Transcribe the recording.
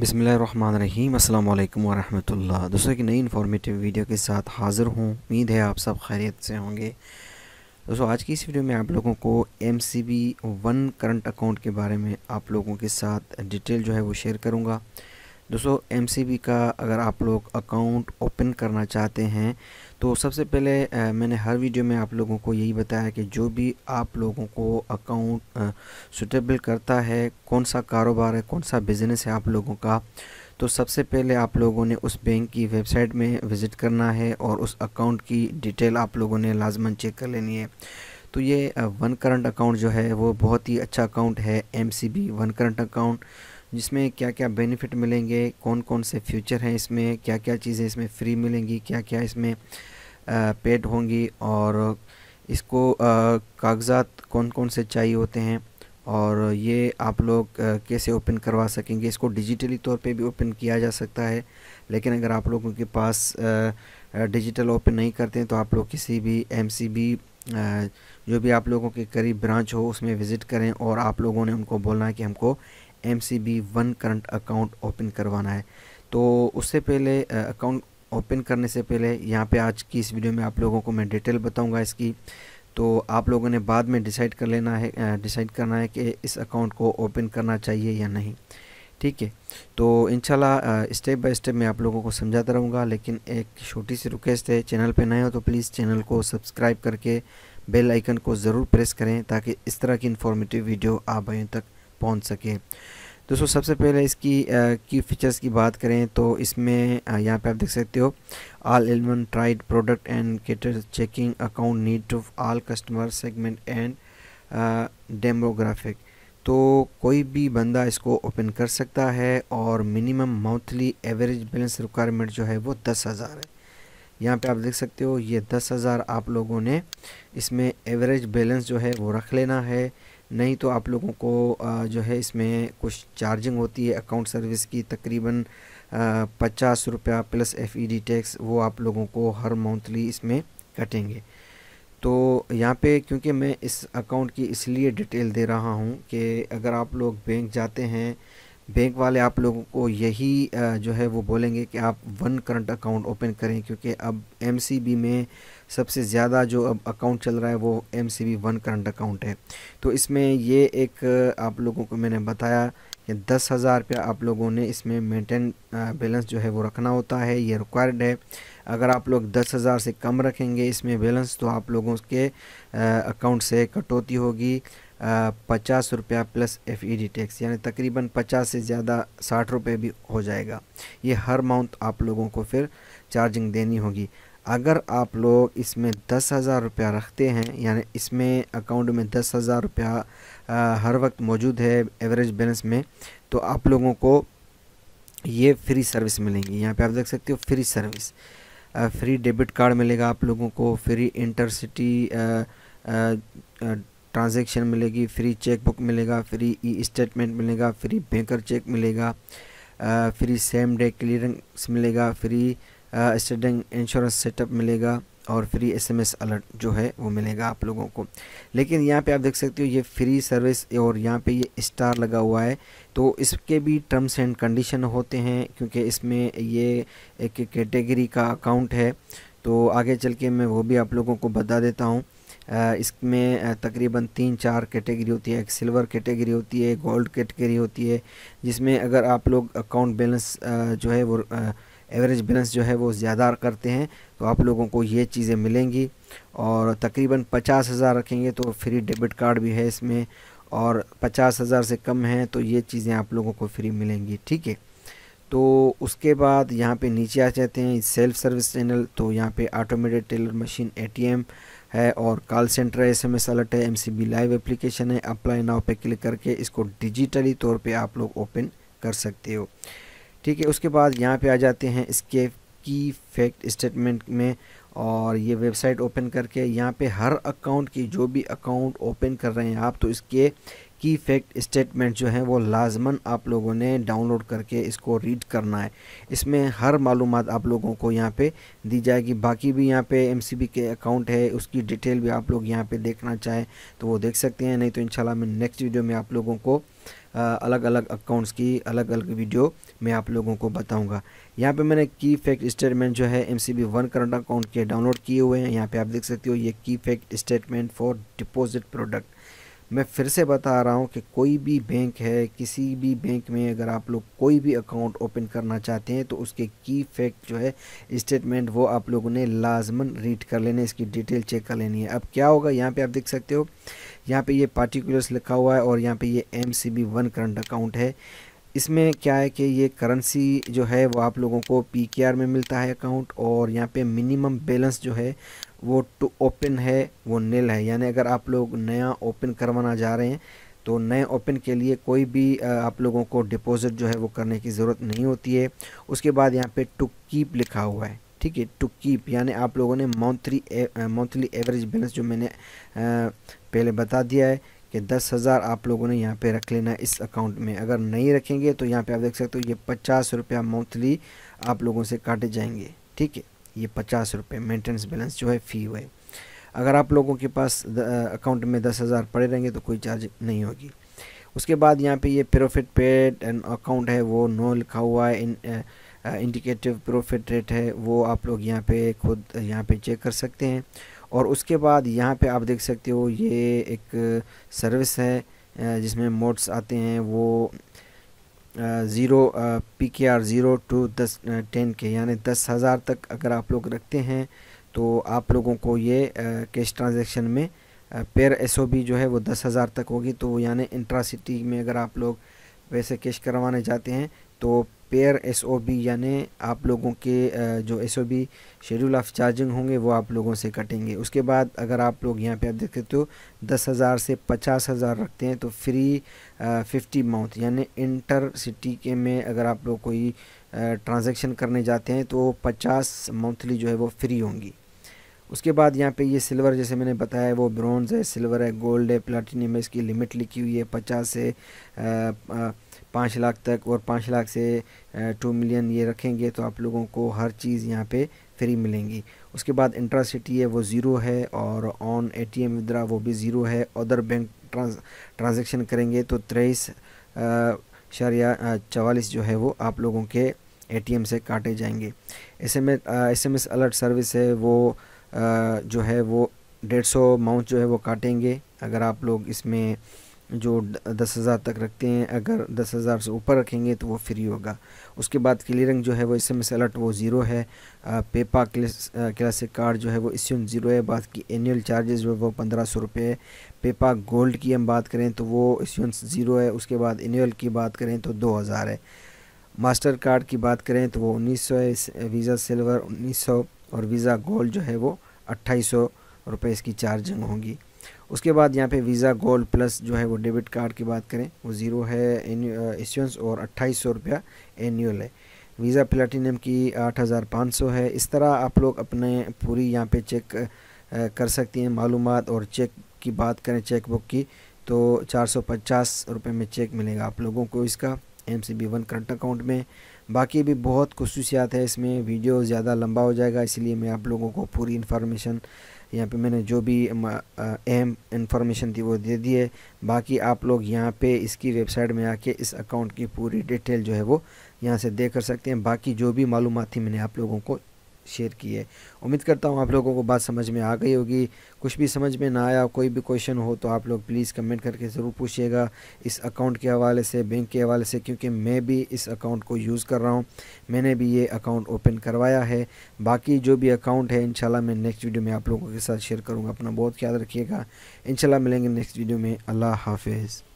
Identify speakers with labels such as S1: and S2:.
S1: बिसमीम अल्लाम वरहमल दोस्तों की नई इन्फॉर्मेटिव वीडियो के साथ हाज़िर हूँ उम्मीद है आप सब खैरियत से होंगे दोस्तों आज की इस वीडियो में आप लोगों को M C B one current account के बारे में आप लोगों के साथ डिटेल जो है वो शेयर करूँगा दोस्तों एम सी बी का अगर आप लोग अकाउंट ओपन करना चाहते हैं तो सबसे पहले मैंने हर वीडियो में आप लोगों को यही बताया कि जो भी आप लोगों को अकाउंट सुटेबल करता है कौन सा कारोबार है कौन सा बिज़नेस है आप लोगों का तो सबसे पहले आप लोगों ने उस बैंक की वेबसाइट में विज़िट करना है और उस अकाउंट की डिटेल आप लोगों ने लाजमन चेक कर लेनी है तो ये वन करंट अकाउंट जो है वो बहुत ही अच्छा अकाउंट है एम वन करंट अकाउंट जिसमें क्या क्या बेनिफिट मिलेंगे कौन कौन से फ्यूचर हैं इसमें क्या क्या चीज़ें इसमें फ्री मिलेंगी क्या क्या इसमें पेड होंगी और इसको कागज़ात कौन कौन से चाहिए होते हैं और ये आप लोग कैसे ओपन करवा सकेंगे इसको डिजिटली तौर पे भी ओपन किया जा सकता है लेकिन अगर आप लोगों के पास डिजिटल ओपन नहीं करते हैं तो आप लोग किसी भी एमसीबी जो भी आप लोगों के करीब ब्रांच हो उसमें विज़िट करें और आप लोगों ने उनको बोलना है कि हमको M C B one current account open करवाना है तो उससे पहले अकाउंट ओपन करने से पहले यहाँ पे आज की इस वीडियो में आप लोगों को मैं डिटेल बताऊँगा इसकी तो आप लोगों ने बाद में डिसाइड कर लेना है डिसाइड करना है कि इस अकाउंट को ओपन करना चाहिए या नहीं ठीक है तो इंशाल्लाह स्टेप बाय स्टेप मैं आप लोगों को समझाता रहूँगा लेकिन एक छोटी सी रिक्वेस्ट है चैनल पे नए हो तो प्लीज़ चैनल को सब्सक्राइब करके बेल आइकन को ज़रूर प्रेस करें ताकि इस तरह की इन्फॉर्मेटिव वीडियो आप भाइयों तक पहुंच सकें दोस्तों सबसे पहले इसकी की फीचर्स की बात करें तो इसमें यहाँ पे आप देख सकते हो आल एलमन tried product and cater checking account need to all customer segment and demographic तो कोई भी बंदा इसको ओपन कर सकता है और minimum monthly average balance requirement जो है वो दस हज़ार है यहाँ पे आप देख सकते हो ये दस हज़ार आप लोगों ने इसमें एवरेज बैलेंस जो है वो रख लेना है नहीं तो आप लोगों को जो है इसमें कुछ चार्जिंग होती है अकाउंट सर्विस की तकरीबन पचास रुपया plus F E D tax वो आप लोगों को हर मंथली इसमें कटेंगे तो यहाँ पे क्योंकि मैं इस अकाउंट की इसलिए डिटेल दे रहा हूँ कि अगर आप लोग बैंक जाते हैं बैंक वाले आप लोगों को यही जो है वो बोलेंगे कि आप वन करंट अकाउंट ओपन करें क्योंकि अब एम में सबसे ज़्यादा जो अब अकाउंट चल रहा है वो M C B one current account है तो इसमें ये एक आप लोगों को मैंने बताया कि दस हज़ार रुपया आप लोगों ने इसमें मेंटेन बैलेंस जो है वो रखना होता है ये रिक्वायर्ड है अगर आप लोग दस हज़ार से कम रखेंगे इसमें बैलेंस तो आप लोगों के अकाउंट से कटौती होगी पचास रुपया plus F E D tax यानी तकरीबन पचास से ज़्यादा साठ रुपये भी हो जाएगा ये हर माउंथ आप लोगों को फिर चार्जिंग देनी होगी अगर आप लोग इसमें दस हज़ार रुपया रखते हैं यानी इसमें अकाउंट में दस हज़ार रुपया हर वक्त मौजूद है एवरेज बैलेंस में तो आप लोगों को ये फ्री सर्विस मिलेंगी यहाँ पे आप देख सकते हो free service free debit card मिलेगा आप लोगों को फ्री इंटरसिटी ट्रांजेक्शन मिलेगी फ्री चेक बुक मिलेगा फ्री ई स्टेटमेंट मिलेगा फ्री बैंकर चेक मिलेगा फ्री सेम डे क्लियरेंस मिलेगा फ्री स्टेडिंग इंश्योरेंस सेटअप मिलेगा और फ्री एसएमएस अलर्ट जो है वो मिलेगा आप लोगों को लेकिन यहाँ पे आप देख सकते हो ये फ्री सर्विस और यहाँ पे ये स्टार लगा हुआ है तो इसके भी टर्म्स एंड कंडीशन होते हैं क्योंकि इसमें ये एक कैटेगरी का अकाउंट है तो आगे चल के मैं वो भी आप लोगों को बता देता हूँ इसमें तकरीबन तीन चार कैटेगरी होती है एक सिल्वर कैटेगरी होती है गोल्ड कैटेगरी होती है जिसमें अगर आप लोग अकाउंट बैलेंस जो है वो एवरेज बैलेंस जो है वो ज़्यादा करते हैं तो आप लोगों को ये चीज़ें मिलेंगी और तकरीबन पचास हज़ार रखेंगे तो फ्री डेबिट कार्ड भी है इसमें और पचास हज़ार से कम है तो ये चीज़ें आप लोगों को फ्री मिलेंगी ठीक है तो उसके बाद यहाँ पे नीचे आ जाते हैं सेल्फ सर्विस चैनल तो यहाँ पे ऑटोमेटेड टेलर मशीन एटीएम है और कॉल सेंटर है एम एस अलर्ट है M C B live application है अप्लाई नाव पे क्लिक करके इसको डिजिटली तौर पे आप लोग ओपन कर सकते हो ठीक है उसके बाद यहाँ पे आ जाते हैं इसके की फैक्ट स्टेटमेंट में और ये वेबसाइट ओपन करके यहाँ पे हर अकाउंट की जो भी अकाउंट ओपन कर रहे हैं आप तो इसके की फैक्ट स्टेटमेंट जो है वो लाजमन आप लोगों ने डाउनलोड करके इसको रीड करना है इसमें हर मालूम आप लोगों को यहाँ पे दी जाएगी बाकी भी यहाँ पे एम के अकाउंट है उसकी डिटेल भी आप लोग यहाँ पे देखना चाहें तो वो देख सकते हैं नहीं तो इंशाल्लाह मैं नेक्स्ट वीडियो में आप लोगों को अलग अलग अकाउंट्स की अलग अलग वीडियो मैं आप लोगों को बताऊंगा यहाँ पे मैंने की फैक्ट स्टेटमेंट जो है M C B one current account के डाउनलोड किए हुए हैं यहाँ पे आप देख सकते हो ये की fact statement for deposit product मैं फिर से बता रहा हूँ कि कोई भी बैंक है किसी भी बैंक में अगर आप लोग कोई भी अकाउंट ओपन करना चाहते हैं तो उसके की फैक्ट जो है स्टेटमेंट वो आप लोगों ने लाजमन रीड कर लेने इसकी डिटेल चेक कर लेनी है अब क्या होगा यहाँ पे आप देख सकते हो यहाँ पे ये पार्टिकुलर्स लिखा हुआ है और यहाँ पर ये M C B one current account है इसमें क्या है कि ये करेंसी जो है वो आप लोगों को पी के आर में मिलता है अकाउंट और यहाँ पे मिनिमम बैलेंस जो है वो टू ओपन है वो नील है यानी अगर आप लोग नया ओपन करवाना जा रहे हैं तो नए ओपन के लिए कोई भी आप लोगों को डिपॉज़िट जो है वो करने की ज़रूरत नहीं होती है उसके बाद यहाँ पे टू कीप लिखा हुआ है ठीक है टू कीप यानी आप लोगों ने मंथली मंथली एवरेज बैलेंस जो मैंने पहले बता दिया है कि दस हज़ार आप लोगों ने यहाँ पे रख लेना है इस अकाउंट में अगर नहीं रखेंगे तो यहाँ पे आप देख सकते हो ये पचास रुपया मंथली आप लोगों से काटे जाएंगे ठीक है ये पचास रुपये मेंटेनेंस बैलेंस जो है फ़ी हुए अगर आप लोगों के पास अकाउंट में दस हज़ार पड़े रहेंगे तो कोई चार्ज नहीं होगी उसके बाद यहाँ पे ये प्रॉफिट पेड अकाउंट है वो नो लिखा हुआ है इन इंडिकेटिव प्रॉफिट रेट है वो आप लोग यहाँ पे खुद यहाँ पे चेक कर सकते हैं और उसके बाद यहाँ पे आप देख सकते हो ये एक सर्विस है जिसमें मोड्स आते हैं वो zero P K R zero to दस टेन के यानी दस हज़ार तक अगर आप लोग रखते हैं तो आप लोगों को ये कैश ट्रांजेक्शन में पेर एस ओ बी जो है वो दस हज़ार तक होगी तो यानी सिटी में अगर आप लोग वैसे कैश करवाने जाते हैं तो पेयर एस यानी आप लोगों के जो एस शेड्यूल ऑफ चार्जिंग होंगे वो आप लोगों से कटेंगे उसके बाद अगर आप लोग यहाँ पे आप देख सकते हो दस हज़ार से पचास हज़ार रखते हैं तो फ्री फिफ्टी माउथ यानी इंटर सिटी के में अगर आप लोग कोई ट्रांजेक्शन करने जाते हैं तो पचास मंथली जो है वो फ्री होंगी उसके बाद यहाँ पे ये सिल्वर जैसे मैंने बताया वो ब्रॉन्ज़ है सिल्वर है गोल्ड है प्लाटिनियम है इसकी लिमिट लिखी हुई है पचास से पाँच लाख तक और पाँच लाख से टू मिलियन ये रखेंगे तो आप लोगों को हर चीज़ यहाँ पे फ्री मिलेंगी उसके बाद इंट्रा सिटी है वो ज़ीरो है और on A T M withdraw वो भी ज़ीरो है अदर बैंक ट्रांजेक्शन करेंगे तो तेईस शरिया चवालीस जो है वो आप लोगों के ए टी एम से काटे जाएंगे S M S alert service है वो जो है वो डेढ़ सौ माउंट जो है वो काटेंगे अगर आप लोग इसमें जो दस हज़ार तक रखते हैं अगर दस हज़ार से ऊपर रखेंगे तो वो फ्री होगा उसके बाद क्लियरिंग जो है वो इस एम एस अलर्ट वो ज़ीरो है पेपा क्लासिक कार्ड जो है वो इस्यूम ज़ीरो है बात की एनुअल चार्जेस जो है वो पंद्रह सौ रुपये है पेपा गोल्ड की हम बात करें तो वो इस ज़ीरो है उसके बाद एनुअल की बात करें तो दो हज़ार है मास्टर कार्ड की बात करें तो वो उन्नीस सौ है वीज़ा सिल्वर उन्नीस सौ और वीज़ा गोल्ड जो है वो अट्ठाईस सौ रुपये इसकी चार्जिंग होगी उसके बाद यहाँ पे वीज़ा गोल्ड प्लस जो है वो डेबिट कार्ड की बात करें वो ज़ीरो है इशुंस और अट्ठाईस सौ रुपया एनुअल है वीज़ा प्लेटिनम की आठ हज़ार पाँच सौ है इस तरह आप लोग अपने पूरी यहाँ पे चेक कर सकती हैं मालूम और चेक की बात करें चेक बुक की तो चार सौ पचास रुपये में चेक मिलेगा आप लोगों को इसका M C B one current account में बाकी भी बहुत खसूसियात है इसमें वीडियो ज़्यादा लंबा हो जाएगा इसलिए मैं आप लोगों को पूरी इन्फॉर्मेशन यहाँ पे मैंने जो भी अहम इन्फॉर्मेशन थी वो दे दी है बाकी आप लोग यहाँ पे इसकी वेबसाइट में आके इस अकाउंट की पूरी डिटेल जो है वो यहाँ से देख कर सकते हैं बाकी जो भी मालूम थी मैंने आप लोगों को शेयर की है उम्मीद करता हूँ आप लोगों को बात समझ में आ गई होगी कुछ भी समझ में ना आया कोई भी क्वेश्चन हो तो आप लोग प्लीज़ कमेंट करके ज़रूर पूछिएगा इस अकाउंट के हवाले से बैंक के हवाले से क्योंकि मैं भी इस अकाउंट को यूज़ कर रहा हूँ मैंने भी ये अकाउंट ओपन करवाया है बाकी जो भी अकाउंट है इनशाला मैं नेक्स्ट वीडियो में आप लोगों के साथ शेयर करूँगा अपना बहुत ख्याल रखिएगा इनशाला मिलेंगे नेक्स्ट वीडियो में अल्लाह हाफिज़